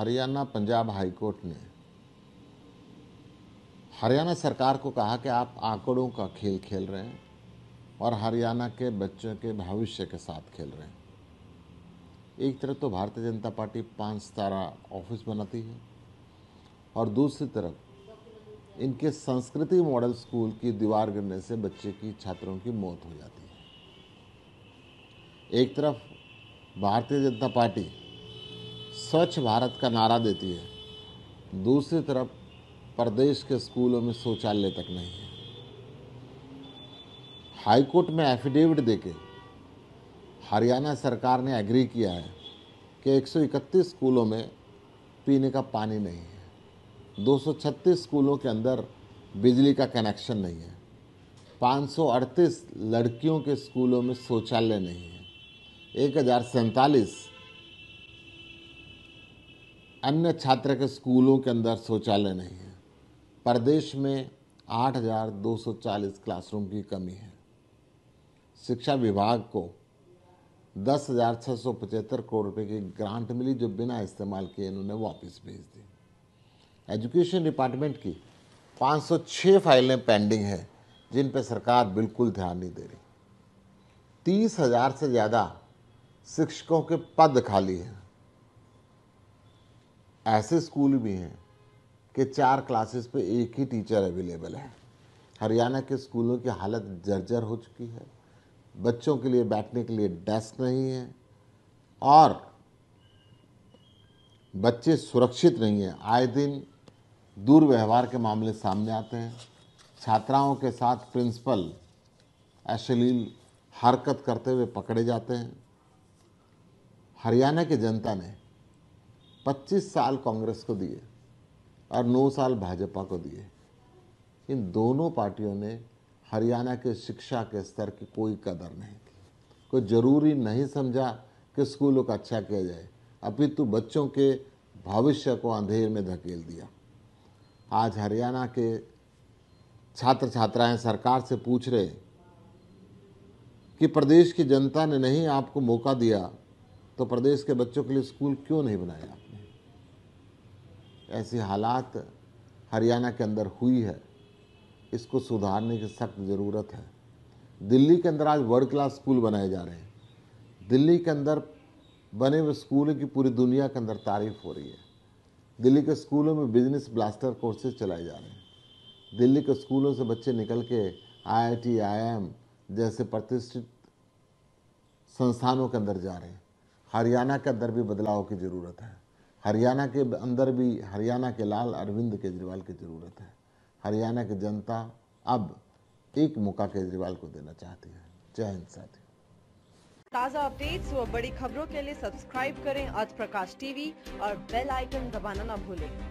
Haryana Punjab high court ने हरियाणा सरकार को कहा कि आप आंकड़ों का खेल खेल रहे हैं और हरियाणा के बच्चों के भविष्य के साथ खेल रहे हैं एक तरफ तो भारतीय जनता पार्टी पाँच तारा ऑफिस बनाती है और दूसरी तरफ इनके संस्कृति मॉडल स्कूल की दीवार गिरने से बच्चे की छात्रों की मौत हो जाती है एक तरफ भारतीय जनता पार्टी स्वच्छ भारत का नारा देती है दूसरी तरफ प्रदेश के स्कूलों में शौचालय तक नहीं है हाईकोर्ट में एफिडेविट देके हरियाणा सरकार ने एग्री किया है कि 131 स्कूलों में पीने का पानी नहीं है 236 स्कूलों के अंदर बिजली का कनेक्शन नहीं है 538 लड़कियों के स्कूलों में शौचालय नहीं है एक हज़ार सैंतालीस अन्य छात्र के स्कूलों के अंदर शौचालय नहीं है प्रदेश में 8,240 क्लासरूम की कमी है शिक्षा विभाग को दस हज़ार छः सौ पचहत्तर करोड़ रुपये की ग्रांट मिली जो बिना इस्तेमाल किए इन्होंने वापस भेज दी एजुकेशन डिपार्टमेंट की 506 फाइलें पेंडिंग हैं जिन पर सरकार बिल्कुल ध्यान नहीं दे रही तीस हज़ार से ज़्यादा शिक्षकों के पद खाली हैं ऐसे स्कूल भी हैं कि चार क्लासेस पे एक ही टीचर अवेलेबल है हरियाणा के स्कूलों की हालत जर्जर हो चुकी है बच्चों के लिए बैठने के लिए डेस्क नहीं है और बच्चे सुरक्षित नहीं हैं आए दिन दुर्व्यवहार के मामले सामने आते हैं छात्राओं के साथ प्रिंसिपल अश्लील हरकत करते हुए पकड़े जाते हैं हरियाणा की जनता ने 25 साल कांग्रेस को दिए और 9 साल भाजपा को दिए इन दोनों पार्टियों ने हरियाणा के शिक्षा के स्तर की कोई कदर नहीं की कोई ज़रूरी नहीं समझा कि स्कूलों का अच्छा किया जाए अपितु बच्चों के भविष्य को अंधेर में धकेल दिया आज हरियाणा के छात्र छात्राएं सरकार से पूछ रहे कि प्रदेश की जनता ने नहीं आपको मौका दिया तो प्रदेश के बच्चों के लिए स्कूल क्यों नहीं बनाया ऐसी हालात हरियाणा के अंदर हुई है इसको सुधारने की सख्त ज़रूरत है दिल्ली के अंदर आज वर्ल्ड क्लास स्कूल बनाए जा रहे हैं दिल्ली के अंदर बने हुए स्कूलों की पूरी दुनिया के अंदर तारीफ हो रही है दिल्ली के स्कूलों में बिजनेस ब्लास्टर कोर्सेज चलाए जा रहे हैं दिल्ली के स्कूलों से बच्चे निकल के आई आई जैसे प्रतिष्ठित संस्थानों के अंदर जा रहे हैं हरियाणा के अंदर भी बदलाव की ज़रूरत है हरियाणा के अंदर भी हरियाणा के लाल अरविंद केजरीवाल की ज़रूरत है हरियाणा की जनता अब एक मौका केजरीवाल को देना चाहती है जय हिंद साथी ताज़ा अपडेट्स व बड़ी खबरों के लिए सब्सक्राइब करें आज प्रकाश टीवी और बेल आइकन दबाना ना भूलें